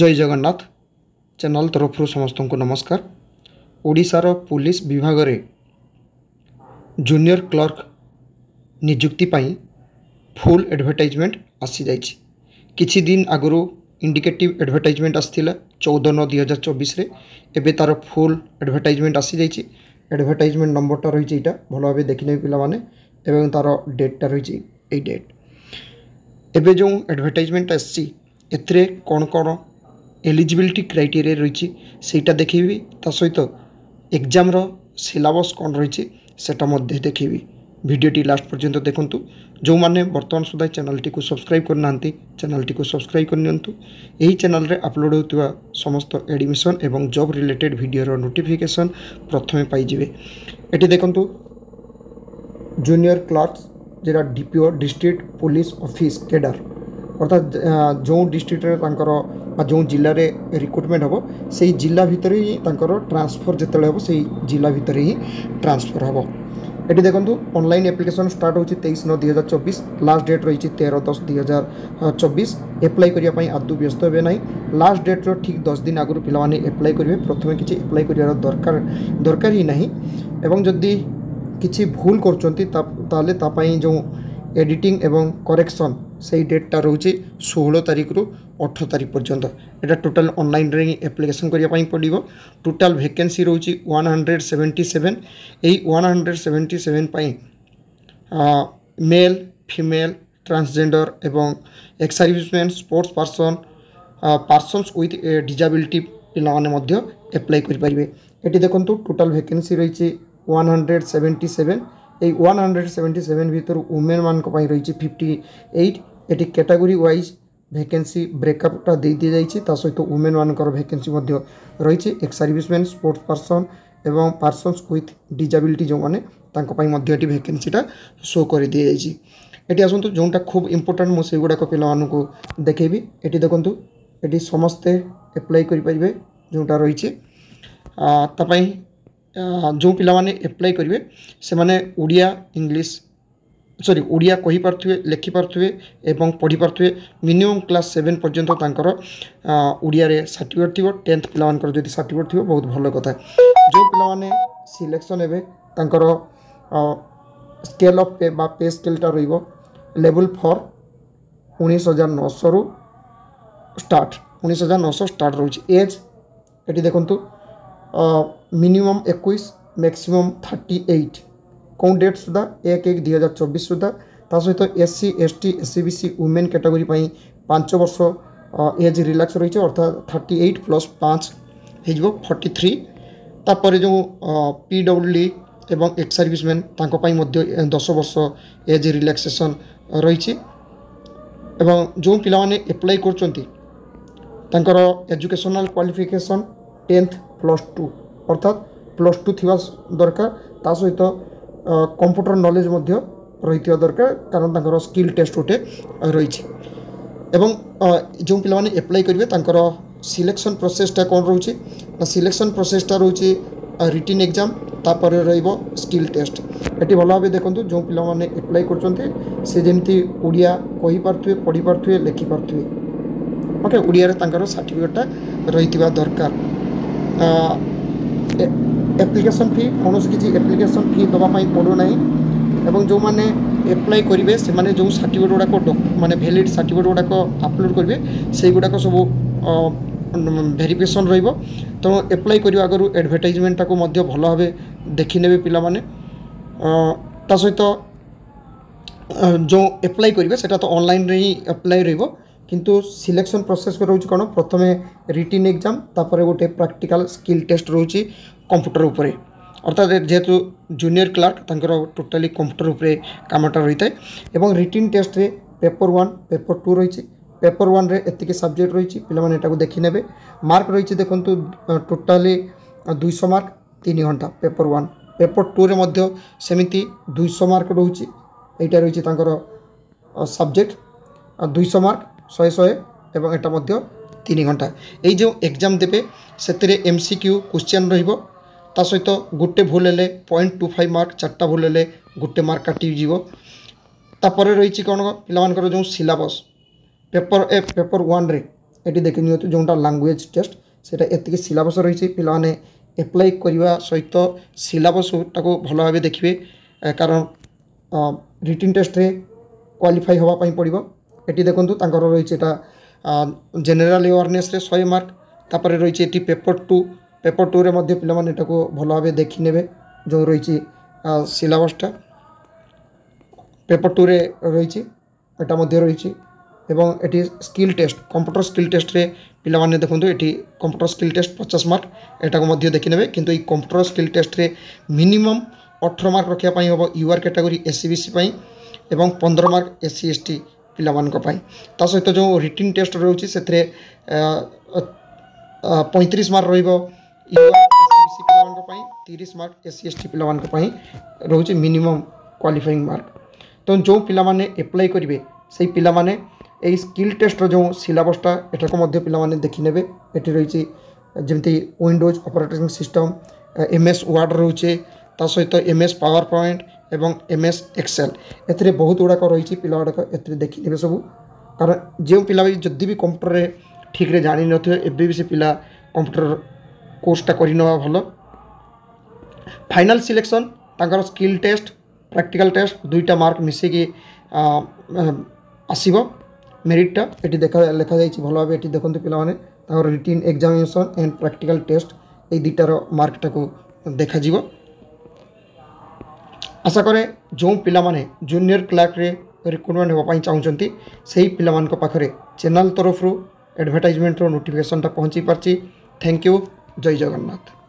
ଜୟ Jagannath channel ତରଫରୁ ସମସ୍ତଙ୍କୁ ନମସ୍କାର ଓଡ଼ିଶାର ପୁଲିସ ବିଭାଗରେ ଜୁନିୟର କ୍ଲର୍କ ନିଯୁକ୍ତି ପାଇଁ ଫୁଲ୍ ଆଡ଼ଭର୍ଟାଇଜମେଣ୍ଟ ଆସିଯାଇଛି କିଛି ଦିନ ଆଗରୁ ଇଣ୍ଡିକେଟିଭ୍ ଆଡ଼ଭର୍ଟାଇଜମେଣ୍ଟ ଆସିଥିଲା ଚଉଦ ନଅ ଦୁଇହଜାର ଚବିଶରେ ଏବେ ତା'ର ଫୁଲ୍ ଆଡ଼ଭର୍ଟାଇଜମେଣ୍ଟ ଆସିଯାଇଛି ଆଡ଼ଭର୍ଟାଇଜମେଣ୍ଟ ନମ୍ବରଟା ରହିଛି ଏଇଟା ଭଲ ଭାବେ ଦେଖିନେବେ ପିଲାମାନେ ଏବଂ ତା'ର ଡେଟ୍ଟା ରହିଛି ଏଇ ଡେଟ୍ ଏବେ ଯେଉଁ ଆଡ଼ଭର୍ଟାଇଜମେଣ୍ଟ ଆସିଛି ଏଥିରେ କ'ଣ କ'ଣ ଏଲିଜିବିଲିଟି କ୍ରାଇଟେରିଆ ରହିଛି ସେଇଟା ଦେଖେଇବି ତା ସହିତ ଏକ୍ଜାମ୍ର ସିଲାବସ୍ କ'ଣ ରହିଛି ସେଟା ମଧ୍ୟ ଦେଖେଇବି ଭିଡ଼ିଓଟି ଲାଷ୍ଟ ପର୍ଯ୍ୟନ୍ତ ଦେଖନ୍ତୁ ଯେଉଁମାନେ ବର୍ତ୍ତମାନ ସୁଦ୍ଧା ଚ୍ୟାନେଲ୍ଟିକୁ ସବସ୍କ୍ରାଇବ୍ କରିନାହାନ୍ତି ଚ୍ୟାନେଲ୍ଟିକୁ ସବସ୍କ୍ରାଇବ୍ କରିନିଅନ୍ତୁ ଏହି ଚ୍ୟାନେଲ୍ରେ ଅପଲୋଡ଼୍ ହେଉଥିବା ସମସ୍ତ ଏଡ଼ମିସନ୍ ଏବଂ ଜବ୍ ରିଲେଟେଡ଼୍ ଭିଡ଼ିଓର ନୋଟିଫିକେସନ୍ ପ୍ରଥମେ ପାଇଯିବେ ଏଠି ଦେଖନ୍ତୁ ଜୁନିୟର କ୍ଲର୍କ যেটা DPO district police office cadre অর্থাৎ যে ডিস্ট্রিক্টরে তাঁর ବା ଯେଉଁ ଜିଲ୍ଲାରେ ରିକ୍ରୁଟମେଣ୍ଟ ହେବ ସେଇ ଜିଲ୍ଲା ଭିତରେ ହିଁ ତାଙ୍କର ଟ୍ରାନ୍ସଫର୍ ଯେତେବେଳେ ହେବ ସେଇ ଜିଲ୍ଲା ଭିତରେ ହିଁ ଟ୍ରାନ୍ସଫର୍ ହେବ ଏଠି ଦେଖନ୍ତୁ ଅନଲାଇନ୍ ଆପ୍ଲିକେସନ୍ ଷ୍ଟାର୍ଟ ହେଉଛି ତେଇଶ ନଅ ଦୁଇହଜାର ଚବିଶ ଲାଷ୍ଟ ଡେଟ୍ ରହିଛି ତେର ଦଶ ଦୁଇହଜାର ଚବିଶ ଆପ୍ଲାଏ କରିବା ପାଇଁ ଆଦୌ ବ୍ୟସ୍ତ ହେବେ ନାହିଁ ଲାଷ୍ଟ ଡେଟ୍ର ଠିକ୍ ଦଶ ଦିନ ଆଗରୁ ପିଲାମାନେ ଆପ୍ଲାଏ କରିବେ ପ୍ରଥମେ କିଛି ଆପ୍ଲାଏ କରିବାର ଦରକାର ଦରକାର ହିଁ ନାହିଁ ଏବଂ ଯଦି କିଛି ଭୁଲ କରୁଛନ୍ତି ତାହେଲେ ତା ପାଇଁ ଯେଉଁ এডিটিং এবং କରେକ୍ସନ୍ ସେଇ ଡେଟ୍ଟା ରହୁଛି ଷୋହଳ ତାରିଖରୁ ଅଠର ତାରିଖ ପର୍ଯ୍ୟନ୍ତ ଏଇଟା ଟୋଟାଲ୍ ଅନଲାଇନ୍ରେ ହିଁ ଆପ୍ଲିକେସନ୍ କରିବା ପାଇଁ ପଡ଼ିବ ଟୋଟାଲ୍ ଭେକେନ୍ସି ରହୁଛି ୱାନ୍ ହଣ୍ଡ୍ରେଡ଼ ସେଭେଣ୍ଟି ସେଭେନ୍ ଏଇ ୱାନ୍ ହଣ୍ଡ୍ରେଡ଼ ସେଭେଣ୍ଟି ସେଭେନ୍ ପାଇଁ ମେଲ୍ ଫିମେଲ୍ ট্রান্সজেন্ডার এবং ex serviceman sports person persons with disability পিলামানে মধ্যে আপ্লাই করিপারিবে এটি দেখুন টোটাল ভ্যাকেন্সি রয়েছে ওয়ান হান্ড্রেড সেভেন্টি সেভেন এই ওয়ান হান্ড্রেড সেভেন্টি সেভেন ভিতর উমেন মানক রয়েছে ফিফটি এইট এটি ক্যাটাগরি ওয়াইজ ভ্যাকেন্সি ব্রেকআপটা দিয়ে দিয়ে যাইছে তা সহ উমেন মানকর ভ্যাকেন্সি রয়েছে এক্স সার্ভিসম্যান স্পোর্টস পারসন এবং পারসনস উইথ ডিজাবিলিটি ଯେଉଁମାନେ ତାଙ୍କ ପାଇଁ ମଧ୍ୟ ଏଠି ଭ୍ୟାକେନ୍ସିଟା দিয়ে କରିଦିଆଯାଇଛି এটি ଆସନ୍ତୁ ଯେଉଁଟା ଖୁବ୍ ଇମ୍ପୋର୍ଟାଣ୍ଟ ମୁଁ ସେଗୁଡ଼ାକ ପିଲାମାନଙ୍କୁ ଦେଖେଇବି এটি ଦେଖନ୍ତୁ ଏଠି ସମସ୍ତେ ଆପ୍ଲାଏ କରିପାରିବେ ଯେଉଁଟା ରହିଛି ତା ପାଇଁ जो ପିଲାମାନେ ଆପ୍ଲାଏ କରିବେ ସେମାନେ ଓଡ଼ିଆ ଇଂଲିଶ ସରି ଓଡ଼ିଆ କହିପାରୁଥିବେ ଲେଖିପାରୁଥିବେ ଏବଂ ପଢ଼ିପାରୁଥିବେ ମିନିମମ୍ କ୍ଲାସ୍ ସେଭେନ୍ ପର୍ଯ୍ୟନ୍ତ ତାଙ୍କର ଓଡ଼ିଆରେ ସାର୍ଟିଫିକେଟ୍ ଥିବ ଟେନ୍ଥ ପିଲାମାନଙ୍କର ଯଦି ସାର୍ଟିଫିକେଟ୍ ଥିବ ବହୁତ ଭଲ କଥା ଯେଉଁ ପିଲାମାନେ ସିଲେକ୍ସନ୍ ହେବେ ତାଙ୍କର ସ୍କେଲ୍ ଅଫ୍ ପେ ବା ପେ ସ୍କେଲ୍ଟା ରହିବ ଲେବୁଲ୍ ଫର୍ ଉଣେଇଶ ହଜାର ନଅଶହରୁ ଷ୍ଟାର୍ଟ ଉଣେଇଶ ହଜାର ନଅଶହ ଷ୍ଟାର୍ଟ ରହୁଛି ଏଜ୍ ଏଠି ଦେଖନ୍ତୁ મિનિમમ એકવીસ ম্যাক্সিমাম থার্টি এইট কোন ডেট সুদ্ধা এক এক দুই হাজার চব্বিশ সুদ্ধা ତା ସହିତ S C S T S C B C women category ପାଇଁ ପାଞ୍ଚ ବର୍ଷ ଏଜ୍ ରିଲାକ୍ସ ରହିଛି ଅର୍ଥାତ୍ ଥାର୍ଟି ଏଇଟ୍ ପ୍ଲସ୍ ପାଞ୍ଚ ହେଇଯିବ ଫର୍ଟି ଥ୍ରୀ ତାପରେ ଯେଉଁ ପି ଡବ୍ଲ୍ୟୁଡି ଏବଂ ଏକ୍ସ ସର୍ଭିସମ୍ୟାନ୍ ତାଙ୍କ ପାଇଁ ମଧ୍ୟ ଦଶ ବର୍ଷ ଏଜ୍ ରିଲାକ୍ସେସନ୍ ରହିଛି ଏବଂ ଯେଉଁ ପିଲାମାନେ ଆପ୍ଲାଏ କରୁଛନ୍ତି ତାଙ୍କର educational qualification tenth plus two অর্থাৎ ପ୍ଲସ୍ ଟୁ ଥିବା ଦରକାର ତା ସହିତ କମ୍ପ୍ୟୁଟର ନଲେଜ୍ ମଧ୍ୟ ରହିଥିବା ଦରକାର କାରଣ ତାଙ୍କର ସ୍କିଲ୍ ଟେଷ୍ଟ ଗୋଟେ ରହିଛି ଏବଂ ଯେଉଁ ପିଲାମାନେ ଆପ୍ଲାଏ କରିବେ ତାଙ୍କର ସିଲେକ୍ସନ୍ ପ୍ରୋସେସ୍ଟା କ'ଣ ରହୁଛି ନା ସିଲେକ୍ସନ୍ ପ୍ରୋସେସ୍ଟା ରହୁଛି ରିଟିନ୍ ଏକ୍ଜାମ୍ ତାପରେ ରହିବ ସ୍କିଲ୍ ଟେଷ୍ଟ ଏଠି ଭଲ ଭାବେ ଦେଖନ୍ତୁ ଯେଉଁ ପିଲାମାନେ ଆପ୍ଲାଏ କରୁଛନ୍ତି ସେ ଯେମିତି ଓଡ଼ିଆ କହିପାରୁଥିବେ ପଢ଼ିପାରୁଥିବେ ଲେଖିପାରୁଥିବେ ଓକେ ଓଡ଼ିଆରେ ତାଙ୍କର ସାର୍ଟିଫିକେଟ୍ଟା ରହିଥିବା ଦରକାର ଆପ୍ଲିକେସନ୍ ଫି କୌଣସି କିଛି ଆପ୍ଲିକେସନ୍ ଫି ଦେବା ପାଇଁ ପଡ଼ୁନାହିଁ ଏବଂ ଯେଉଁମାନେ ଆପ୍ଲାଏ କରିବେ ସେମାନେ ଯେଉଁ ସାର୍ଟିଫିକେଟ୍ ଗୁଡ଼ାକ ମାନେ ଭ୍ୟାଲିଡ଼୍ ସାର୍ଟିଫିକେଟ୍ ଗୁଡ଼ାକ ଅପଲୋଡ଼୍ କରିବେ ସେଇଗୁଡ଼ାକ ସବୁ ଭେରିଫିକେସନ୍ ରହିବ ତେଣୁ ଆପ୍ଲାଏ କରିବା ଆଗରୁ ଆଡ଼ଭର୍ଟାଇଜମେଣ୍ଟଟାକୁ ମଧ୍ୟ ଭଲ ଭାବେ ଦେଖିନେବେ ପିଲାମାନେ ତା ସହିତ ଯେଉଁ ଆପ୍ଲାଏ କରିବେ ସେଇଟା ତ ଅନଲାଇନ୍ରେ ହିଁ ଆପ୍ଲାଏ ରହିବ কিন্তু সিলেকশন প্রসেস রয়েছে କ'ଣ প্রথমে রিটিন এক্সাম তারপরে গোটে ପ୍ରାକ୍ଟିକାଲ୍ স্কিল টেস্ট রয়েছে কম্পুটর উপরে অর্থাৎ যেহেতু জুনিয়র ক্লার্ক তাঁর টোটালি কম্পুটর উপরে কামটা রয়েছে এবং রিটিন টেস্টে পেপর ওয়ান পেপর টু রয়েছে পেপর ওয়ানরে এতিকি সাবজেক্ট রয়েছে পিলামানে এটা দেখি নেবে মার্ক রয়েছে দেখুন টোটালি দুইশো মার্ক তিন ঘন্টা পেপর ওয়ান পেপর টুরে মধ্য সেমিতি দুইশো মার্ক রয়েছে এইটা রয়েছে তাঁর সাবজেক্ট দুইশো মার্ক ଶହେ ଶହେ ଏବଂ ଏଇଟା ମଧ୍ୟ ତିନି ଘଣ୍ଟା ଏଇ ଯେଉଁ ଏକ୍ଜାମ୍ ଦେବେ ସେଥିରେ ଏମ୍ ସି କ୍ୟୁ କୋଶ୍ଚିନ୍ ରହିବ ତା ସହିତ ଗୋଟେ ଭୁଲ ହେଲେ ପଏଣ୍ଟ ଟୁ ଫାଇଭ୍ ମାର୍କ ଚାରିଟା ଭୁଲ ହେଲେ ଗୋଟେ ମାର୍କ କାଟିଯିବ ତାପରେ ରହିଛି କ'ଣ ପିଲାମାନଙ୍କର ଯେଉଁ ସିଲାବସ୍ ପେପର ଏ ପେପର ୱାନ୍ରେ ଏଠି ଦେଖି ନିଅନ୍ତୁ ଯେଉଁଟା ଲାଙ୍ଗୁଏଜ୍ ଟେଷ୍ଟ ସେଇଟା ଏତିକି ସିଲାବସ୍ ରହିଛି ପିଲାମାନେ ଆପ୍ଲାଏ କରିବା ସହିତ ସିଲାବସ୍ଟାକୁ ଭଲ ଭାବେ ଦେଖିବେ କାରଣ ରିଟିନ୍ ଟେଷ୍ଟରେ କ୍ୱାଲିଫାଇ ହେବା ପାଇଁ ପଡ଼ିବ এটি দেখুন দেখন্তু ତାଙ୍କର ରହିଛି ଏଇଟା ଜେନେରାଲ୍ ଆୱାରନେସ୍ରେ ଶହେ ମାର୍କ ତାପରେ ରହିଛି ଏଠି ପେପର୍ ଟୁ ପେପର୍ ଟୁରେ ମଧ୍ୟ এটা ভালোভাবে দেখি নেবে যে রয়েছে ରହିଛି পেপর টু রে রয়েছে এটা মধ্যে রয়েছে এবং এটি স্কিল টেস্ট কম্পিউটর স্কিল টেস্টে পিলামানে দেখুন এটি কম্পিউটর স্কিল টেস্ট পচাশ মার্ক এটাকে মধ্যে দেখি নেবে কিন্তু এই কম্পিউটর স্কিল টেস্টে মিনিমম অঠর মার্ক রক্ষা হব ইউআর ক্যাটাগরি এসসি বিসি এবং পনেরো মার্ক এসসি এসটি ପିଲାମାନଙ୍କ ପାଇଁ ତା ସହିତ ଯେଉଁ ରିଟିନ୍ ଟେଷ୍ଟ ରହୁଛି ସେଥିରେ ପଇଁତିରିଶ ମାର୍କ ରହିବ ପିଲାମାନଙ୍କ ପାଇଁ ତିରିଶ mark S C S T ପିଲାମାନଙ୍କ ପାଇଁ ରହୁଛି ମିନିମମ୍ କ୍ୱାଲିଫାଇଂ ମାର୍କ ତେଣୁ ଯେଉଁ ପିଲାମାନେ ଆପ୍ଲାଏ କରିବେ ସେହି ପିଲାମାନେ ଏହି ସ୍କିଲ୍ ଟେଷ୍ଟର ଯେଉଁ ସିଲାବସ୍ଟା ଏଠାକୁ ମଧ୍ୟ ପିଲାମାନେ ଦେଖିନେବେ ଏଠି ରହିଛି ଯେମିତି Windows operating system M S Word ରହୁଛି ତା ସହିତ ଏମ୍ ଏସ୍ ପାୱାର ପଏଣ୍ଟ ଏବଂ ଏମ୍ ଏସ୍ ଏକ୍ସେଲ୍ ଏଥିରେ ବହୁତ ଗୁଡ଼ାକ ରହିଛି ପିଲାଗୁଡ଼ାକ ଏଥିରେ ଦେଖିଥିବେ ସବୁ କାରଣ ଯେଉଁ ପିଲା ବି ଯଦି ବି କମ୍ପ୍ୟୁଟରରେ ଠିକ୍ରେ ଜାଣିନଥିବେ ଏବେ ବି ସେ ପିଲା କମ୍ପ୍ୟୁଟର କୋର୍ସଟା କରିନେବା ଭଲ ଫାଇନାଲ୍ ସିଲେକ୍ସନ୍ ତାଙ୍କର ସ୍କିଲ୍ ଟେଷ୍ଟ ପ୍ରାକ୍ଟିକାଲ୍ ଟେଷ୍ଟ ଦୁଇଟା ମାର୍କ ମିଶିକି ଆସିବ ମେରିଟ୍ଟା ଏଠି ଦେଖା ଲେଖାଯାଇଛି ଭଲ ଭାବେ ଏଠି ଦେଖନ୍ତୁ ପିଲାମାନେ ତାଙ୍କର written examination and practical test ଏଇ ଦୁଇଟାର ମାର୍କଟାକୁ ଦେଖାଯିବ ଆଶା କରେ ଯେଉଁ ପିଲାମାନେ ଜୁନିୟର କ୍ଲାର୍କରେ ରିକ୍ରୁଟମେଣ୍ଟ ହେବା ପାଇଁ ଚାହୁଁଛନ୍ତି ସେହି ପିଲାମାନଙ୍କ ପାଖରେ ଚ୍ୟାନେଲ୍ ତରଫରୁ ଆଡ଼ଭର୍ଟାଇଜମେଣ୍ଟର ନୋଟିଫିକେସନ୍ଟା ପହଞ୍ଚି ପାରିଛି ଥ୍ୟାଙ୍କ ୟୁ ଜୟ ଜଗନ୍ନାଥ